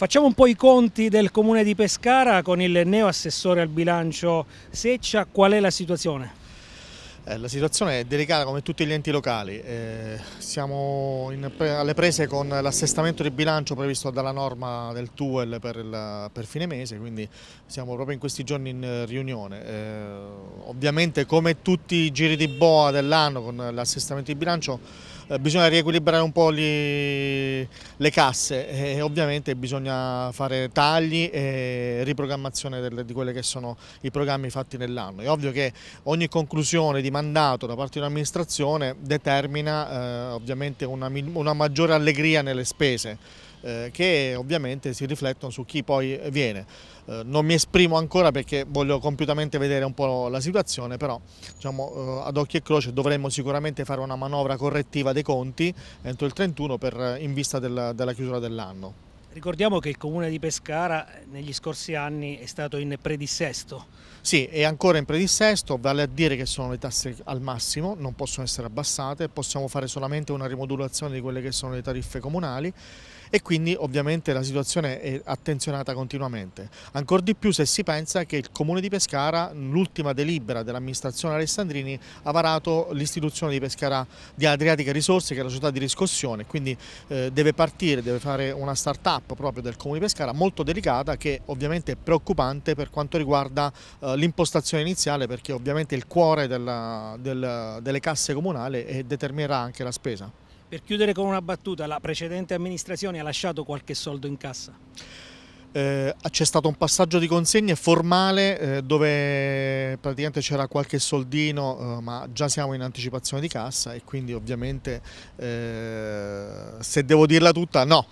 Facciamo un po' i conti del comune di Pescara con il neo assessore al bilancio Seccia, qual è la situazione? Eh, la situazione è delicata come tutti gli enti locali, eh, siamo in, alle prese con l'assestamento di bilancio previsto dalla norma del TUEL per, il, per, fine mese, quindi siamo proprio in questi giorni in riunione. Eh, ovviamente come tutti i giri di boa dell'anno con l'assestamento di bilancio eh, bisogna riequilibrare un po' gli, le casse e ovviamente bisogna fare tagli e riprogrammazione delle, di quelli che sono i programmi fatti nell'anno. È ovvio che ogni conclusione di mandato da parte di un'amministrazione determina eh, ovviamente una, una maggiore allegria nelle spese. Eh, che ovviamente si riflettono su chi poi viene. Eh, non mi esprimo ancora perché voglio compiutamente vedere un po' la situazione, però diciamo, eh, ad occhio e croce dovremmo sicuramente fare una manovra correttiva dei conti entro il 31 per, in vista del, della chiusura dell'anno. Ricordiamo che il comune di Pescara negli scorsi anni è stato in predissesto. Sì, è ancora in predissesto, vale a dire che sono le tasse al massimo, non possono essere abbassate, possiamo fare solamente una rimodulazione di quelle che sono le tariffe comunali e quindi ovviamente la situazione è attenzionata continuamente. Ancora di più se si pensa che il Comune di Pescara, l'ultima delibera dell'amministrazione Alessandrini, ha varato l'istituzione di Pescara di Adriatica Risorse, che è la società di riscossione, quindi eh, deve partire, deve fare una start-up proprio del Comune di Pescara, molto delicata, che ovviamente è preoccupante per quanto riguarda eh, l'impostazione iniziale, perché ovviamente il cuore della, del, delle casse comunali e eh, determinerà anche la spesa. Per chiudere con una battuta, la precedente amministrazione ha lasciato qualche soldo in cassa? Eh, c'è stato un passaggio di consegne formale eh, dove praticamente c'era qualche soldino eh, ma già siamo in anticipazione di cassa e quindi ovviamente eh, se devo dirla tutta no